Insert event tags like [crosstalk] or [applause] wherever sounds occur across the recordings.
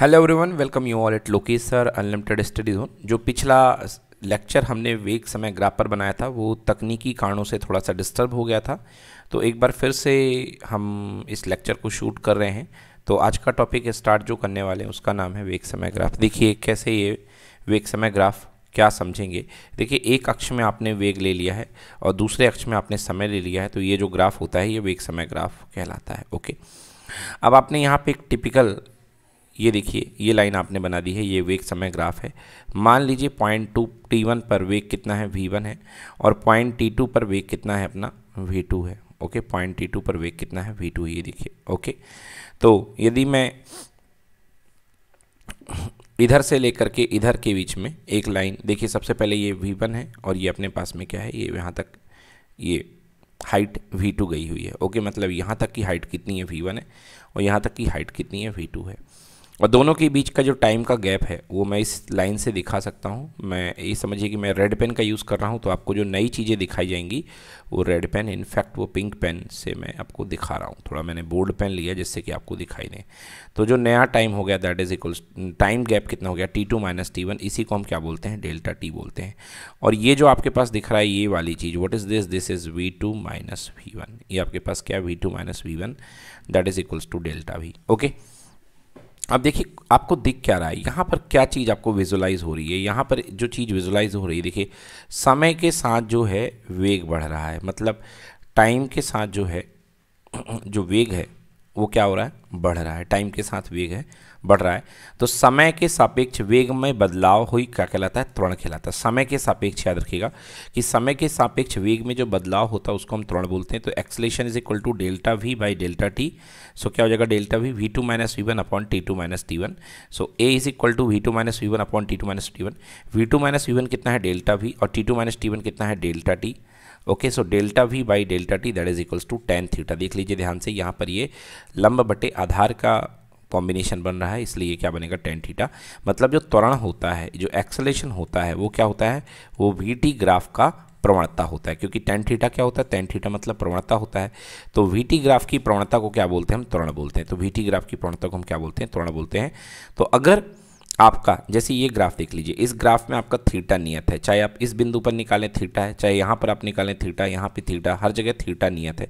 Hello everyone welcome you all at Lokesh sir unlimited study zone जो पिछला lecture हमने वेग समय ग्राफ पर बनाया था वो तकनीकी कारणों से थोड़ा सा डिस्टर्ब हो गया था तो एक बार फिर से हम इस लेक्चर को शूट कर रहे हैं तो आज का टॉपिक स्टार्ट जो करने वाले हैं उसका नाम है वेग समय ग्राफ देखिए कैसे ये वेग समय ग्राफ क्या समझेंगे देखिए एक अक्ष में आपने वेग ले लिया है और दूसरे अक्ष में आपने समय ले लिया है तो ये जो ग्राफ होता है ये वेग समय ग्राफ कहलाता है ओके अब आपने यहाँ पे एक टिपिकल ये देखिए ये लाइन आपने बना दी है ये वेग समय ग्राफ है मान लीजिए पॉइंट टू टी वन पर वेग कितना है वी वन है और पॉइंट टी टू पर वेग कितना है अपना वी टू है ओके पॉइंट टी टू पर वेग कितना है वी टू ये देखिए ओके तो यदि मैं इधर से लेकर के इधर के बीच में एक लाइन देखिए सबसे पहले ये वी वन है और ये अपने पास में क्या है ये यहाँ तक ये हाइट वी टू गई हुई है ओके मतलब यहाँ तक की हाइट कितनी है वी वन है और यहाँ तक की हाइट कितनी है वी टू है और दोनों के बीच का जो टाइम का गैप है वो मैं इस लाइन से दिखा सकता हूँ मैं ये समझिए कि मैं रेड पेन का यूज़ कर रहा हूँ तो आपको जो नई चीज़ें दिखाई जाएंगी वो रेड पेन इनफैक्ट वो पिंक पेन से मैं आपको दिखा रहा हूँ थोड़ा मैंने बोल्ड पेन लिया जिससे कि आपको दिखाई दें तो जो नया टाइम हो गया that is equals time gap कितना हो गया T two minus T one इसी को हम क्या बोलते हैं डेल्टा टी बोलते हैं और ये जो आपके पास दिख रहा है ये वाली चीज़ what is this this is V two minus we one ये आपके पास क्या V two minus we one that is equals to delta V okay okay? अब देखिए आपको दिख क्या रहा है यहाँ पर क्या चीज़ आपको विजुलाइज हो रही है यहाँ पर जो चीज़ विजुलाइज हो रही है देखिए समय के साथ जो है वेग बढ़ रहा है मतलब टाइम के साथ जो है [clears throat] जो वेग है वो क्या हो रहा है बढ़ रहा है टाइम के साथ वेग है बढ़ रहा है तो समय के सापेक्ष वेग में बदलाव हुई क्या कहलाता है त्वरण कहलाता है समय के सापेक्ष याद रखिएगा कि समय के सापेक्ष वेग में जो बदलाव होता है उसको हम त्वरण बोलते हैं तो acceleration is equal to delta V by delta T so क्या हो जाएगा delta V V two minus we one upon T two minus T one so A is equal to V two minus we one upon T two minus T one V two minus we one कितना है delta V और T two minus T one कितना है delta T okay so delta V by delta T that is equals to tan theta देख लीजिए ध्यान से यहाँ पर ये लंब बटे आधार का कॉम्बिनेशन बन रहा है इसलिए क्या बनेगा टेन थीटा मतलब जो त्वरण होता है जो एक्सलेशन होता है वो क्या होता है वो वी टी ग्राफ का प्रवणता होता है क्योंकि टेन थीटा क्या होता है टेन थीटा मतलब प्रवणता होता है तो वीटी ग्राफ की प्रवणता को क्या बोलते हैं हम त्वरण बोलते हैं तो वीटी ग्राफ की प्रवणता को हम क्या बोलते हैं त्वरण बोलते हैं तो अगर आपका जैसे ये ग्राफ देख लीजिए इस ग्राफ में आपका थीटा नियत है चाहे आप इस बिंदु पर निकालें थीटा है चाहे यहाँ पर आप निकालें थीटा यहाँ पे थीटा हर जगह थीटा नियत है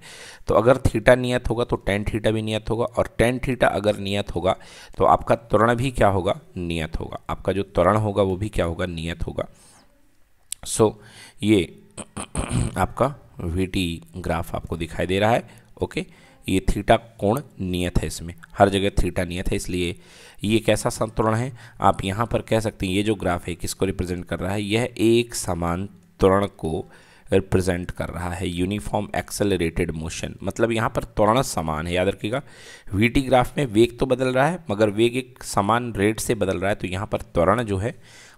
तो अगर थीटा नियत होगा तो टेन थीटा भी नियत होगा और टेन थीटा अगर नियत होगा तो आपका त्वरण भी क्या होगा नियत होगा आपका जो त्वरण होगा वो भी क्या होगा नियत होगा सो so, ये [clears throat] आपका वी ग्राफ आपको दिखाई दे रहा है ओके ये थीटा कोण नियत है इसमें हर जगह थीटा नियत है इसलिए ये कैसा संतुलन है आप यहाँ पर कह सकते हैं ये जो ग्राफ है किसको रिप्रेजेंट कर रहा है यह एक समान त्वरण को रिप्रेजेंट कर रहा है यूनिफॉर्म एक्सेलरेटेड मोशन मतलब यहाँ पर त्वरण समान है याद रखिएगा वीटी ग्राफ में वेग तो बदल रहा है मगर वेग एक समान रेट से बदल रहा है तो यहाँ पर त्वरण जो है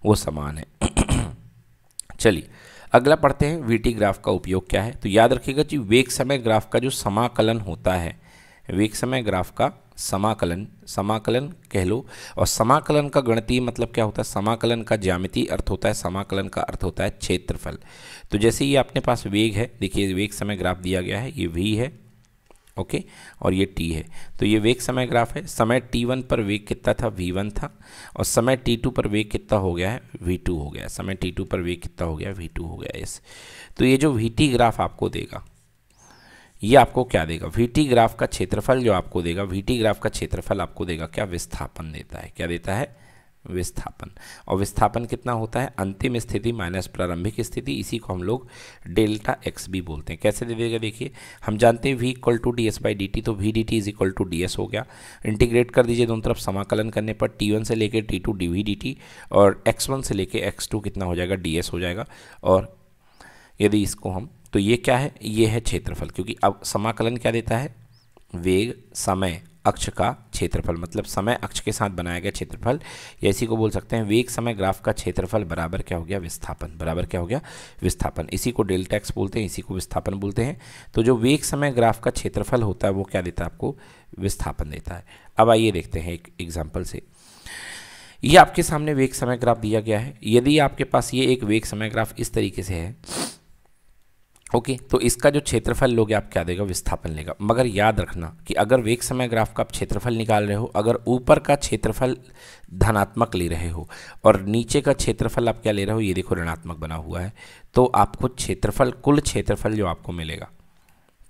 वो समान है [clears throat] चलिए अगला पढ़ते हैं वीटी ग्राफ का उपयोग क्या है तो याद रखिएगा जी वेग समय ग्राफ का जो समाकलन होता है वेग समय ग्राफ का समाकलन समाकलन कह लो और समाकलन का गणतीय मतलब क्या होता है समाकलन का ज्यामिति अर्थ होता है समाकलन का अर्थ होता है क्षेत्रफल तो जैसे ये अपने पास वेग है देखिए वेग समय ग्राफ दिया गया है ये वी है ओके और ये टी है तो ये वेग समय ग्राफ है समय टी वन पर वेग कितना था वी वन था और समय टी टू पर वेग कितना हो गया है वी टू हो गया समय टी टू पर वेग कितना हो गया वी टू हो गया इस तो ये जो वी टी ग्राफ आपको देगा ये आपको क्या देगा वीटी ग्राफ का क्षेत्रफल जो आपको देगा वीटी ग्राफ का क्षेत्रफल आपको देगा क्या विस्थापन देता है क्या देता है विस्थापन और विस्थापन कितना होता है अंतिम स्थिति माइनस प्रारंभिक स्थिति इसी को हम लोग डेल्टा एक्स भी बोलते हैं कैसे दे देगा देखिए हम जानते हैं V equal to D S by D T तो V D T is equal to D S हो गया इंटीग्रेट कर दीजिए दोनों तरफ समाकलन करने पर टी वन से लेकर T two D V D T और एक्स वन से लेकर एक्स टू कितना हो जाएगा डी एस हो जाएगा और यदि इसको हम तो ये क्या है ये है क्षेत्रफल क्योंकि अब समाकलन क्या देता है वेग समय अक्ष का क्षेत्रफल मतलब समय अक्ष के साथ बनाया गया क्षेत्रफल या इसी को बोल सकते हैं वेग समय ग्राफ का क्षेत्रफल बराबर क्या हो गया विस्थापन बराबर क्या हो गया विस्थापन इसी को डेल्टा एक्स बोलते हैं इसी को विस्थापन बोलते हैं तो जो वेग समय ग्राफ का क्षेत्रफल होता है वो क्या देता है आपको विस्थापन देता है अब आइए देखते हैं एक एग्जाम्पल से ये आपके सामने वेग समय ग्राफ दिया गया है यदि आपके पास ये एक वेग समय ग्राफ इस तरीके से है ओके okay, तो इसका जो क्षेत्रफल लोगे आप क्या देगा विस्थापन लेगा मगर याद रखना कि अगर वेग समय ग्राफ का आप क्षेत्रफल निकाल रहे हो अगर ऊपर का क्षेत्रफल धनात्मक ले रहे हो और नीचे का क्षेत्रफल आप क्या ले रहे हो ये देखो ऋणात्मक बना हुआ है तो आपको क्षेत्रफल कुल क्षेत्रफल जो आपको मिलेगा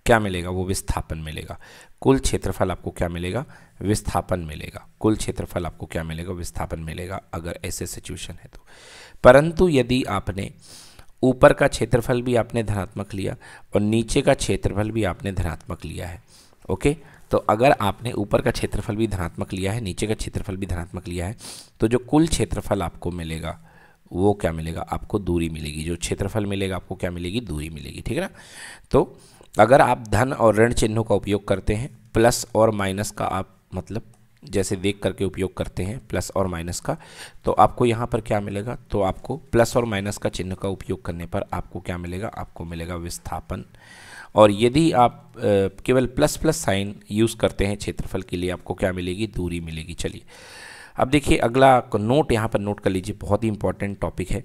क्या मिलेगा वो विस्थापन मिलेगा कुल क्षेत्रफल आपको क्या मिलेगा विस्थापन मिलेगा कुल क्षेत्रफल आपको क्या मिलेगा विस्थापन मिलेगा अगर ऐसे सिचुएशन है तो परंतु यदि आपने ऊपर का क्षेत्रफल भी आपने धनात्मक लिया और नीचे का क्षेत्रफल भी आपने धनात्मक लिया है ओके तो अगर आपने ऊपर का क्षेत्रफल भी धनात्मक लिया है नीचे का क्षेत्रफल भी धनात्मक लिया है तो जो कुल क्षेत्रफल आपको मिलेगा वो क्या मिलेगा आपको दूरी मिलेगी जो क्षेत्रफल मिलेगा आपको क्या मिलेगी दूरी मिलेगी ठीक है ना तो अगर आप धन और ऋण चिन्हों का उपयोग करते हैं प्लस और माइनस का आप मतलब जैसे देख करके उपयोग करते हैं प्लस और माइनस का तो आपको यहाँ पर क्या मिलेगा तो आपको प्लस और माइनस का चिन्ह का उपयोग करने पर आपको क्या मिलेगा आपको मिलेगा विस्थापन और यदि आप केवल प्लस प्लस साइन यूज़ करते हैं क्षेत्रफल के लिए आपको क्या मिलेगी दूरी मिलेगी चलिए अब देखिए अगला नोट यहाँ पर नोट कर लीजिए बहुत ही इंपॉर्टेंट टॉपिक है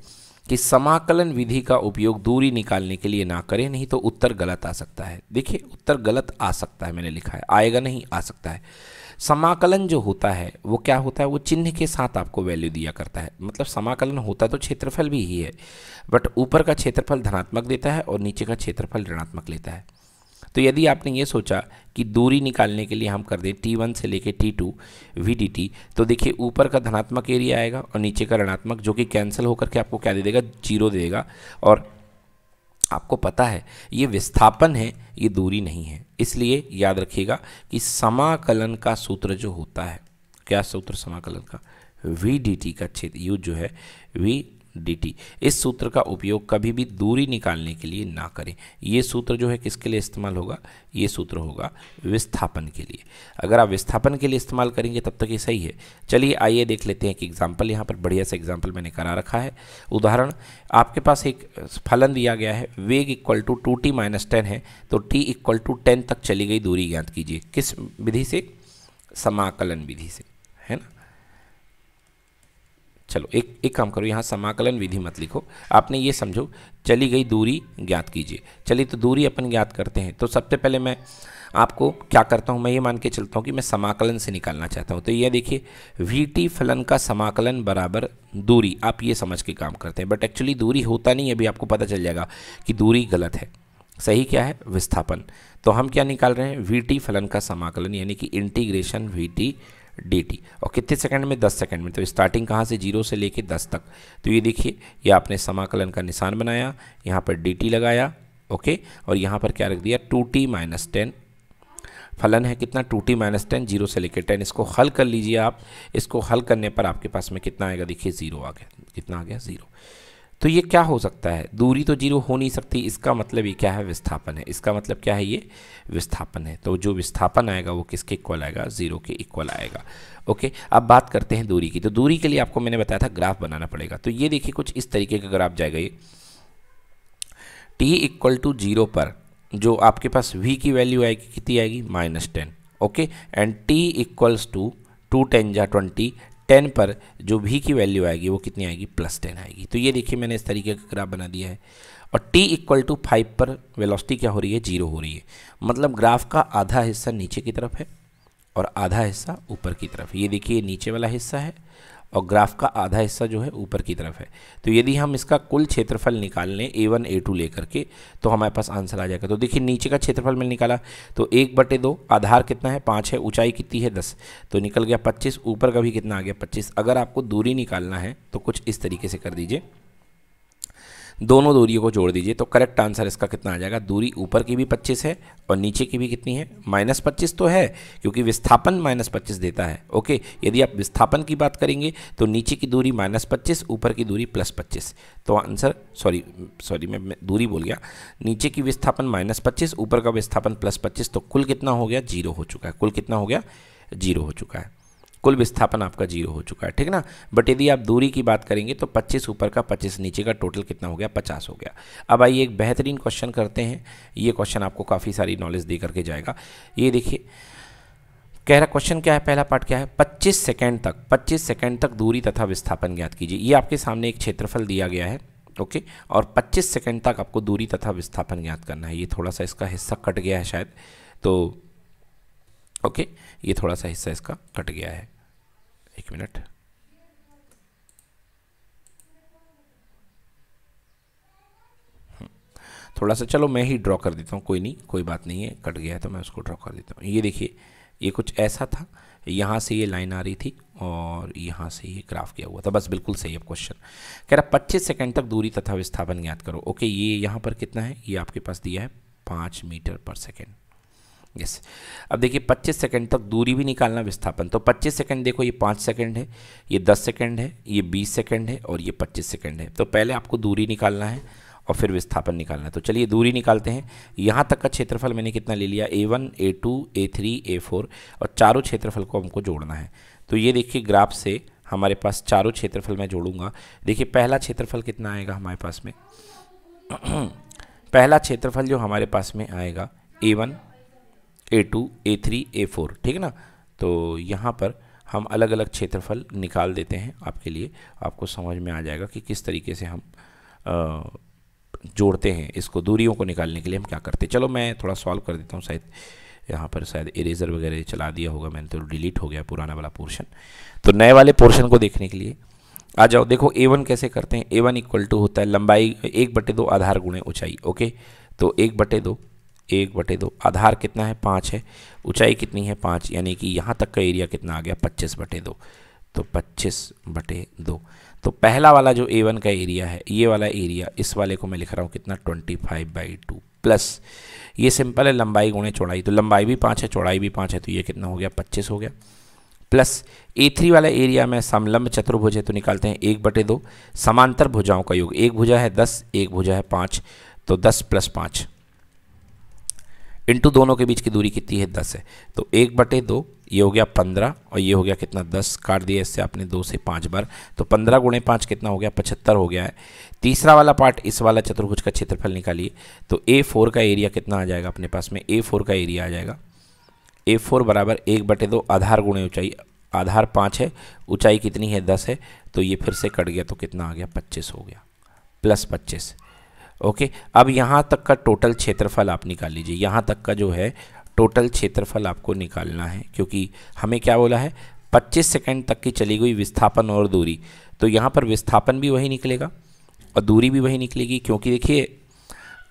कि समाकलन विधि का उपयोग दूरी निकालने के लिए ना करें नहीं तो उत्तर गलत आ सकता है देखिए उत्तर गलत आ सकता है मैंने लिखा है आएगा नहीं आ सकता है समाकलन जो होता है वो क्या होता है वो चिन्ह के साथ आपको वैल्यू दिया करता है मतलब समाकलन होता तो क्षेत्रफल भी ही है बट ऊपर का क्षेत्रफल धनात्मक देता है और नीचे का क्षेत्रफल ऋणात्मक लेता है तो यदि आपने ये सोचा कि दूरी निकालने के लिए हम कर दें टी वन से लेके T two V D T तो देखिए ऊपर का धनात्मक एरिया आएगा और नीचे का ऋणात्मक जो कि कैंसिल होकर के आपको क्या दे देगा जीरो दे देगा और आपको पता है ये विस्थापन है ये दूरी नहीं है इसलिए याद रखिएगा कि समाकलन का सूत्र जो होता है क्या सूत्र समाकलन का वी डी टी का क्षेत्र यू जो है वी dt इस सूत्र का उपयोग कभी भी दूरी निकालने के लिए ना करें ये सूत्र जो है किसके लिए इस्तेमाल होगा ये सूत्र होगा विस्थापन के लिए अगर आप विस्थापन के लिए इस्तेमाल करेंगे तब तक ये सही है चलिए आइए देख लेते हैं कि एग्जाम्पल यहाँ पर बढ़िया सा एग्जाम्पल मैंने करा रखा है उदाहरण आपके पास एक फलन दिया गया है वेग equal to two T minus ten है तो टी इक्वल टू टेन तक चली गई दूरी ज्ञात कीजिए किस विधि से समाकलन विधि से है ना चलो एक एक काम करो यहाँ समाकलन विधि मत लिखो आपने ये समझो चली गई दूरी ज्ञात कीजिए चलिए तो दूरी अपन ज्ञात करते हैं तो सबसे पहले मैं आपको क्या करता हूँ मैं ये मान के चलता हूँ कि मैं समाकलन से निकालना चाहता हूँ तो ये देखिए वी फलन का समाकलन बराबर दूरी आप ये समझ के काम करते हैं बट एक्चुअली दूरी होता नहीं अभी आपको पता चल जाएगा कि दूरी गलत है सही क्या है विस्थापन तो हम क्या निकाल रहे हैं वी फलन का समाकलन यानी कि इंटीग्रेशन वी dt और कितने सेकंड में 10 सेकंड में तो स्टार्टिंग कहाँ से जीरो से लेके 10 तक तो ये देखिए ये आपने समाकलन का निशान बनाया यहाँ पर dt लगाया ओके और यहाँ पर क्या रख दिया टू टी माइनस टेन फलन है कितना two T minus ten zero से लेकर टेन इसको हल कर लीजिए आप इसको हल करने पर आपके पास में कितना आएगा देखिए ज़ीरो आ गया कितना आ गया ज़ीरो तो ये क्या हो सकता है दूरी तो जीरो हो नहीं सकती इसका मतलब ये क्या है विस्थापन है इसका मतलब क्या है ये विस्थापन है तो जो विस्थापन आएगा वो किसके इक्वल आएगा ज़ीरो के इक्वल आएगा ओके अब बात करते हैं दूरी की तो दूरी के लिए आपको मैंने बताया था ग्राफ बनाना पड़ेगा तो ये देखिए कुछ इस तरीके का ग्राफ जाएगा ये टी इक्वल टू जीरो पर जो आपके पास वी की वैल्यू आएगी कितनी आएगी minus ten okay and T equals to two ten जा ट्वेंटी टेन पर जो भी की वैल्यू आएगी वो कितनी आएगी प्लस टेन आएगी तो ये देखिए मैंने इस तरीके का ग्राफ बना दिया है और t इक्वल टू फाइव पर वेलोसिटी क्या हो रही है जीरो हो रही है मतलब ग्राफ का आधा हिस्सा नीचे की तरफ है और आधा हिस्सा ऊपर की तरफ ये देखिए नीचे वाला हिस्सा है और ग्राफ का आधा हिस्सा जो है ऊपर की तरफ है तो यदि हम इसका कुल क्षेत्रफल निकाल लें ए वन ए टू लेकर के तो हमारे पास आंसर आ जाएगा तो देखिए नीचे का क्षेत्रफल मैंने निकाला तो एक बटे दो आधार कितना है पाँच है ऊंचाई कितनी है दस तो निकल गया पच्चीस ऊपर का भी कितना आ गया पच्चीस अगर आपको दूरी निकालना है तो कुछ इस तरीके से कर दीजिए दोनों दूरियों को जोड़ दीजिए तो करेक्ट आंसर इसका कितना आ जाएगा दूरी ऊपर की भी पच्चीस है और नीचे की भी कितनी है माइनस पच्चीस तो है क्योंकि विस्थापन माइनस पच्चीस देता है ओके यदि आप विस्थापन की बात करेंगे तो नीचे की दूरी माइनस पच्चीस ऊपर की दूरी प्लस पच्चीस तो आंसर सॉरी सॉरी मैं दूरी बोल गया नीचे की विस्थापन माइनस पच्चीस ऊपर का विस्थापन प्लस पच्चीस तो कुल कितना हो गया जीरो हो चुका है कुल कितना हो गया जीरो हो चुका है कुल विस्थापन आपका जीरो हो चुका है ठीक ना बट यदि आप दूरी की बात करेंगे तो पच्चीस ऊपर का पच्चीस नीचे का टोटल कितना हो गया पचास हो गया अब आइए एक बेहतरीन क्वेश्चन करते हैं ये क्वेश्चन आपको काफ़ी सारी नॉलेज दे करके जाएगा ये देखिए कह रहा क्वेश्चन क्या है पहला पार्ट क्या है 25 सेकंड तक 25 सेकंड तक दूरी तथा विस्थापन ज्ञात कीजिए ये आपके सामने एक क्षेत्रफल दिया गया है ओके और 25 सेकंड तक आपको दूरी तथा विस्थापन ज्ञात करना है ये थोड़ा सा इसका हिस्सा कट गया है शायद तो ओके ये थोड़ा सा हिस्सा इसका कट गया है एक मिनट हम्म। थोड़ा सा चलो मैं ही ड्रॉ कर देता हूँ कोई नहीं कोई बात नहीं है कट गया है तो मैं उसको ड्रॉ कर देता हूँ ये देखिए ये कुछ ऐसा था यहाँ से ये लाइन आ रही थी और यहाँ से ये ग्राफ किया हुआ था बस बिल्कुल सही अब क्वेश्चन कह रहा पच्चीस सेकंड तक दूरी तथा विस्थापन ज्ञात करो ओके ये यहाँ पर कितना है ये आपके पास दिया है पाँच मीटर पर सेकेंड यस अब देखिए 25 सेकंड तक दूरी भी निकालना विस्थापन तो 25 सेकंड देखो ये 5 सेकंड है ये 10 सेकंड है ये 20 सेकंड है और ये 25 सेकंड है तो पहले आपको दूरी निकालना है और फिर विस्थापन निकालना है तो चलिए दूरी निकालते हैं यहाँ तक का क्षेत्रफल मैंने कितना ले लिया A one A two A three A four और चारों क्षेत्रफल को हमको जोड़ना है तो ये देखिए ग्राफ से हमारे पास चारों क्षेत्रफल मैं जोड़ूंगा देखिए पहला क्षेत्रफल कितना आएगा हमारे पास में [clears throat] पहला क्षेत्रफल जो हमारे पास में आएगा A one A two A three A four ठीक है ना तो यहाँ पर हम अलग अलग क्षेत्रफल निकाल देते हैं आपके लिए आपको समझ में आ जाएगा कि किस तरीके से हम जोड़ते हैं इसको दूरियों को निकालने के लिए हम क्या करते हैं चलो मैं थोड़ा सॉल्व कर देता हूँ शायद यहाँ पर शायद इरेजर वगैरह चला दिया होगा मैंने तो डिलीट हो गया पुराना वाला पोर्शन तो नए वाले पोर्शन को देखने के लिए आ जाओ देखो ए वन कैसे करते हैं ए वन इक्वल टू होता है लंबाई एक बटे दो आधार गुणे ऊंचाई ओके तो एक बटे दो एक बटे दो आधार कितना है पाँच है ऊंचाई कितनी है पाँच यानी कि यहाँ तक का एरिया कितना आ गया पच्चीस बटे दो तो पच्चीस बटे दो तो पहला वाला जो ए वन का एरिया है ये वाला एरिया इस वाले को मैं लिख रहा हूँ कितना twenty five by two plus ये सिंपल है लंबाई गुणे चौड़ाई तो लंबाई भी पाँच है चौड़ाई भी पाँच है तो ये कितना हो गया पच्चीस हो गया प्लस ए थ्री वाला एरिया में समलंब चतुर्भुज है तो निकालते हैं एक बटे दो समांतर भुजाओं का योग एक भुजा है दस एक भुजा है पाँच तो दस प्लस पाँच इंटू दोनों के बीच की दूरी कितनी है दस है तो एक बटे दो ये हो गया पंद्रह और ये हो गया कितना दस काट दिया इससे आपने दो से पाँच बार तो पंद्रह गुणे पाँच कितना हो गया पचहत्तर हो गया है तीसरा वाला पार्ट इस वाला चतुर्भुज का क्षेत्रफल निकालिए तो ए फोर का एरिया कितना आ जाएगा अपने पास में ए फोर का एरिया आ जाएगा ए फोर बराबर एक बटे दो आधार गुणे ऊंचाई आधार पाँच है ऊंचाई कितनी है दस है तो ये फिर से कट गया तो कितना आ गया पच्चीस हो गया प्लस पच्चीस ओके अब यहाँ तक का टोटल क्षेत्रफल आप निकाल लीजिए यहाँ तक का जो है टोटल क्षेत्रफल आपको निकालना है क्योंकि हमें क्या बोला है 25 सेकंड तक की चली गई विस्थापन और दूरी तो यहाँ पर विस्थापन भी वही निकलेगा और दूरी भी वही निकलेगी क्योंकि देखिए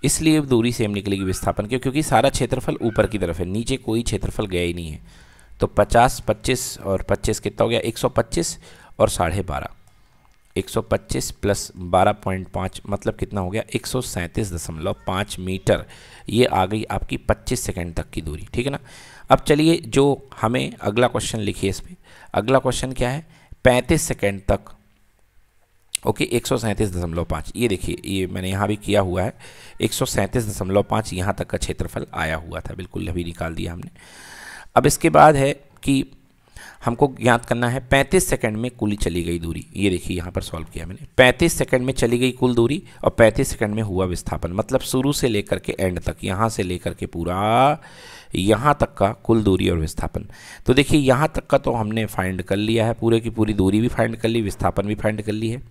इसलिए दूरी सेम निकलेगी विस्थापन की क्योंकि सारा क्षेत्रफल ऊपर की तरफ है नीचे कोई क्षेत्रफल गया ही नहीं है तो 50, 25 और 25 कितना हो गया 125 और साढ़े बारह 125 प्लस 12.5 मतलब कितना हो गया एक मीटर ये आ गई आपकी 25 सेकंड तक की दूरी ठीक है ना अब चलिए जो हमें अगला क्वेश्चन लिखिए पर अगला क्वेश्चन क्या है 35 सेकंड तक ओके एक ये देखिए ये मैंने यहाँ भी किया हुआ है एक सौ यहाँ तक का क्षेत्रफल आया हुआ था बिल्कुल अभी निकाल दिया हमने अब इसके बाद है कि हमको ज्ञात करना है 35 सेकंड में कुल चली गई दूरी ये देखिए यहाँ पर सॉल्व किया मैंने 35 सेकंड में चली गई कुल दूरी और 35 सेकंड में हुआ विस्थापन मतलब शुरू से लेकर के एंड तक यहाँ से लेकर के पूरा यहाँ तक का कुल दूरी और विस्थापन तो देखिए यहाँ तक का तो हमने फाइंड कर लिया है पूरे की पूरी दूरी भी फाइंड कर ली विस्थापन भी फाइंड कर ली है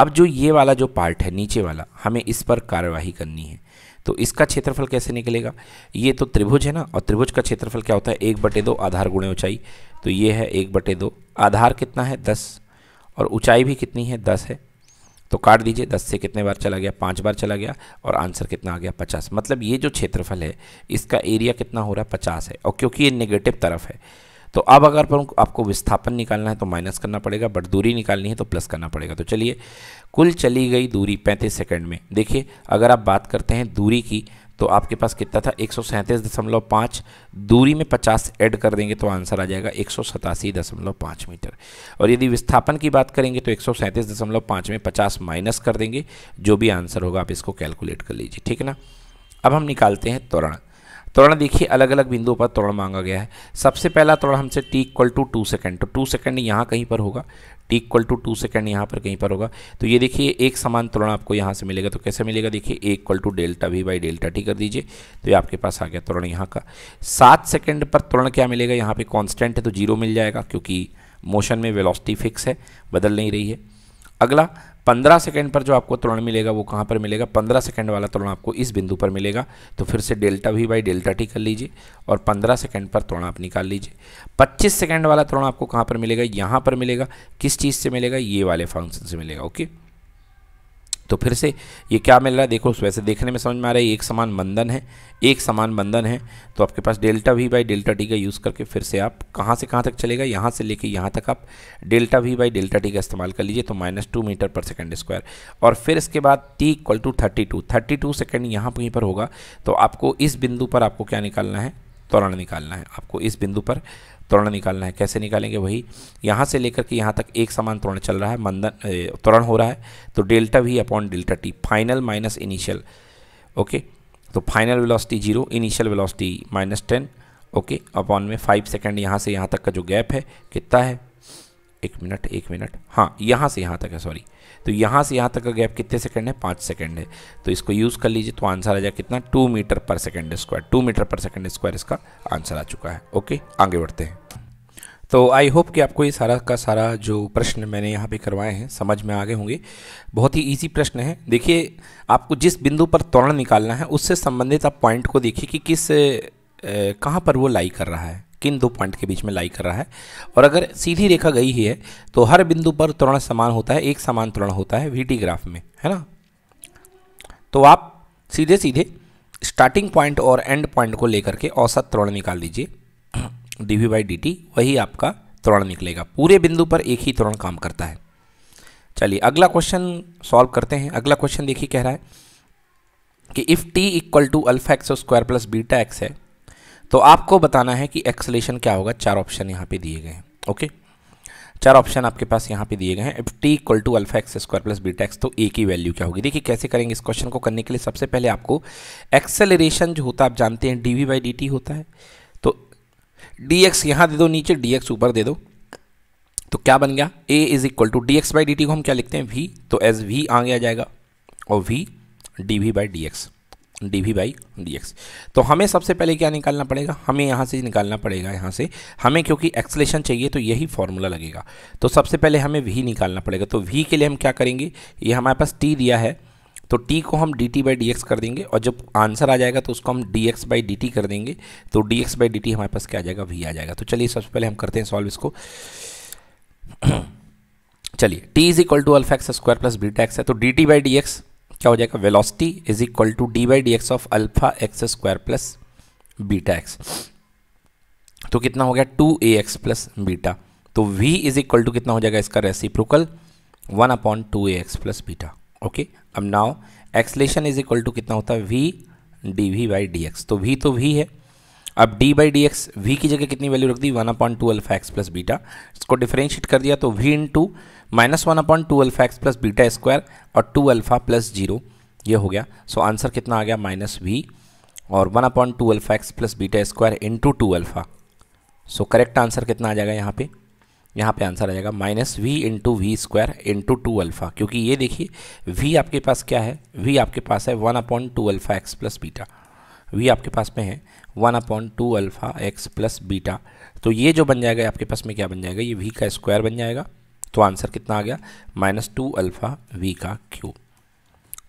अब जो ये वाला जो पार्ट है नीचे वाला हमें इस पर कार्यवाही करनी है तो इसका क्षेत्रफल कैसे निकलेगा ये तो त्रिभुज है ना और त्रिभुज का क्षेत्रफल क्या होता है एक बटे दो आधार गुणे ऊंचाई तो ये है एक बटे दो आधार कितना है दस और ऊंचाई भी कितनी है दस है तो काट दीजिए दस से कितने बार चला गया पाँच बार चला गया और आंसर कितना आ गया पचास मतलब ये जो क्षेत्रफल है इसका एरिया कितना हो रहा है पचास है और क्योंकि ये निगेटिव तरफ है तो अब अगर आपको विस्थापन निकालना है तो माइनस करना पड़ेगा बट दूरी निकालनी है तो प्लस करना पड़ेगा तो चलिए कुल चली गई दूरी पैंतीस सेकेंड में देखिए अगर आप बात करते हैं दूरी की तो आपके पास कितना था एक दूरी में 50 ऐड कर देंगे तो आंसर आ जाएगा एक मीटर और यदि विस्थापन की बात करेंगे तो एक में 50 माइनस कर देंगे जो भी आंसर होगा आप इसको कैलकुलेट कर लीजिए ठीक है ना अब हम निकालते हैं त्वरण त्वरण देखिए अलग अलग बिंदुओं पर त्वरण मांगा गया है सबसे पहला त्वरण हमसे T equal to two second तो टू सेकेंड यहाँ कहीं पर होगा T equal to two second यहाँ पर कहीं पर होगा तो ये देखिए एक समान त्वरण आपको यहाँ से मिलेगा तो कैसे मिलेगा देखिए A equal to delta V by delta T कर दीजिए तो ये आपके पास आ गया त्वरण यहाँ का सात सेकेंड पर त्वरण क्या मिलेगा यहाँ पर कॉन्स्टेंट है तो जीरो मिल जाएगा क्योंकि मोशन में वेलोसिटी फिक्स है बदल नहीं रही है अगला पंद्रह सेकेंड पर जो आपको त्वरण मिलेगा वो कहाँ पर मिलेगा पंद्रह सेकेंड वाला त्वरण आपको इस बिंदु पर मिलेगा तो फिर से delta V by delta T कर लीजिए और पंद्रह सेकेंड पर त्वरण आप निकाल लीजिए पच्चीस सेकेंड वाला त्वरण आपको कहाँ पर मिलेगा यहाँ पर मिलेगा किस चीज़ से मिलेगा ये वाले फंक्शन से मिलेगा ओके तो फिर से ये क्या मिल रहा है देखो वैसे देखने में समझ में आ रहा है एक समान बंधन है एक समान बंधन है तो आपके पास delta V by delta T का यूज़ करके फिर से आप कहाँ से कहाँ तक चलेगा यहाँ से लेके यहाँ तक आप delta V by delta T का इस्तेमाल कर लीजिए तो minus two metre per second square और फिर इसके बाद T equal to thirty two thirty two second यहाँ कहीं पर होगा तो आपको इस बिंदु पर आपको क्या निकालना है त्वरण निकालना है आपको इस बिंदु पर त्वरण निकालना है कैसे निकालेंगे वही यहाँ से लेकर के यहाँ तक एक समान त्वरण चल रहा है मंदन त्वरण हो रहा है तो delta V upon delta T final minus initial okay तो final velocity zero initial velocity minus ten okay upon में फाइव सेकेंड यहाँ से यहाँ तक का जो गैप है कितना है एक मिनट एक मिनट हाँ यहाँ से यहाँ तक है सॉरी तो यहाँ से यहाँ तक का गैप कितने सेकंड है पाँच सेकंड है तो इसको यूज़ कर लीजिए तो आंसर आ जाएगा कितना two metre per second square two metre per second square इसका आंसर आ चुका है ओके आगे बढ़ते हैं तो आई होप कि आपको ये सारा का सारा जो प्रश्न मैंने यहाँ पे करवाए हैं समझ में आ गए होंगे बहुत ही इजी प्रश्न है देखिए आपको जिस बिंदु पर त्वरण निकालना है उससे संबंधित आप पॉइंट को देखिए कि किस कहाँ पर वो लाई कर रहा है किन दो पॉइंट के बीच में लाई कर रहा है और अगर सीधी रेखा गई ही है तो हर बिंदु पर त्वरण समान होता है एक समान त्वरण होता है वी ग्राफ में है ना तो आप सीधे सीधे स्टार्टिंग पॉइंट और एंड पॉइंट को लेकर के औसत त्वरण निकाल लीजिए D we by D T वही आपका त्वरण निकलेगा पूरे बिंदु पर एक ही त्वरण काम करता है चलिए अगला क्वेश्चन सॉल्व करते हैं अगला क्वेश्चन देखिए कह रहा है कि if T equal to alpha x square plus beta x है तो आपको बताना है कि एक्सलेशन क्या होगा चार ऑप्शन यहाँ पे दिए गए हैं ओके चार ऑप्शन आपके पास यहाँ पे दिए गए हैं if T equal to alpha x square plus beta x तो ए की वैल्यू क्या होगी देखिए कैसे करेंगे इस क्वेश्चन को करने के लिए सबसे पहले आपको एक्सेलरेशन जो होता है आप जानते हैं D we by D T होता है डी एक्स यहाँ दे दो नीचे डी एक्स ऊपर दे दो तो क्या बन गया A is equal to D X by D T को हम क्या लिखते हैं वी तो एज वी आ गया जाएगा और V D we by D X D we by D x तो हमें सबसे पहले क्या निकालना पड़ेगा हमें यहाँ से निकालना पड़ेगा यहाँ से हमें क्योंकि एक्सलेशन चाहिए तो यही फॉर्मूला लगेगा तो सबसे पहले हमें वी निकालना पड़ेगा तो वी के लिए हम क्या करेंगे ये हमारे पास टी दिया है तो टी को हम D T by D X कर देंगे और जब आंसर आ जाएगा तो उसको हम D X by D T कर देंगे तो D X by D T हमारे पास क्या आ जाएगा वी आ जाएगा तो चलिए सबसे पहले हम करते हैं सॉल्व इसको [clears throat] चलिए t is equal to alpha x square plus beta x है तो d T by D x क्या हो जाएगा velocity is equal to d by D x of alpha x square plus beta x तो कितना हो गया two a x plus beta तो v इज इक्वल टू कितना हो जाएगा इसका reciprocal one upon two a x plus beta okay अब now acceleration is equal to कितना होता है v D we by D x तो वी तो वी है अब d by D x v की जगह कितनी वैल्यू रख दी one upon two alpha x plus beta इसको डिफ्रेंशिएट कर दिया तो v into minus one upon two alpha x plus beta square और टू अल्फा प्लस जीरो ये हो गया सो so, आंसर कितना आ गया माइनस वी और one upon two alpha x plus beta square into two alpha so correct answer कितना आ जाएगा यहाँ पे यहाँ पे आंसर आ जाएगा minus v into v square into two alpha क्योंकि ये देखिए वी आपके पास क्या है वी आपके पास है one upon two alpha x plus beta v आपके पास में है one upon two alpha x plus beta तो ये जो बन जाएगा आपके पास में क्या बन जाएगा ये वी का स्क्वायर बन जाएगा तो आंसर कितना आ गया माइनस टू अल्फ़ा वी का क्यूब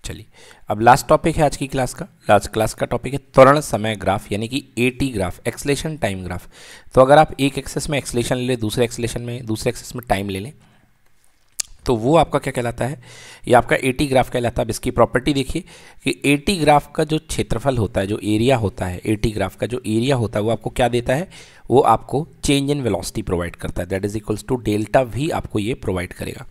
चलिए अब लास्ट टॉपिक है आज की क्लास का लास्ट क्लास का टॉपिक है त्वरण समय ग्राफ यानी कि a t graph acceleration time graph तो अगर आप एक एक्सेस में एक्सलेशन ले लें दूसरे एक्सलेशन में दूसरे एक्सेस में टाइम ले लें तो वो आपका क्या कहलाता है ये आपका ए टी ग्राफ कहलाता है अब इसकी प्रॉपर्टी देखिए कि ए टी ग्राफ का जो क्षेत्रफल होता है जो एरिया होता है ए टी ग्राफ का जो एरिया होता है वो आपको क्या देता है वो आपको चेंज इन वेलोसिटी प्रोवाइड करता है that is equals to delta भी आपको ये प्रोवाइड करेगा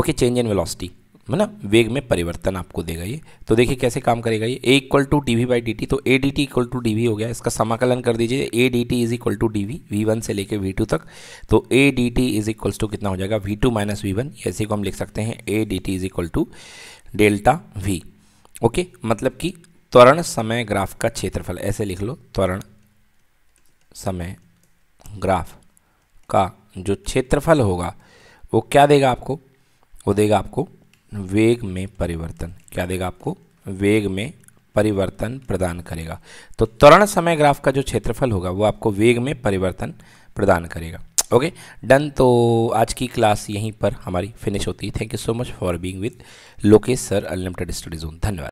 ओके चेंज इन वेलोसिटी मतलब वेग में परिवर्तन आपको देगा ये तो देखिए कैसे काम करेगा ये a equal to D we by D T तो a d t equal to D v हो गया इसका समाकलन कर दीजिए a d T is equal to D v v one से लेकर वी टू तक तो a d T is equal to कितना हो जाएगा v two minus we one ऐसे को हम लिख सकते हैं a d T is equal to delta V okay मतलब कि त्वरण समय ग्राफ का क्षेत्रफल ऐसे लिख लो त्वरण समय ग्राफ का जो क्षेत्रफल होगा वो क्या देगा आपको वो देगा आपको वेग में परिवर्तन क्या देगा आपको वेग में परिवर्तन प्रदान करेगा तो त्वरण समय ग्राफ का जो क्षेत्रफल होगा वो आपको वेग में परिवर्तन प्रदान करेगा ओके डन तो आज की क्लास यहीं पर हमारी फिनिश होती है thank you so much for being with Lokesh sir unlimited study zone धन्यवाद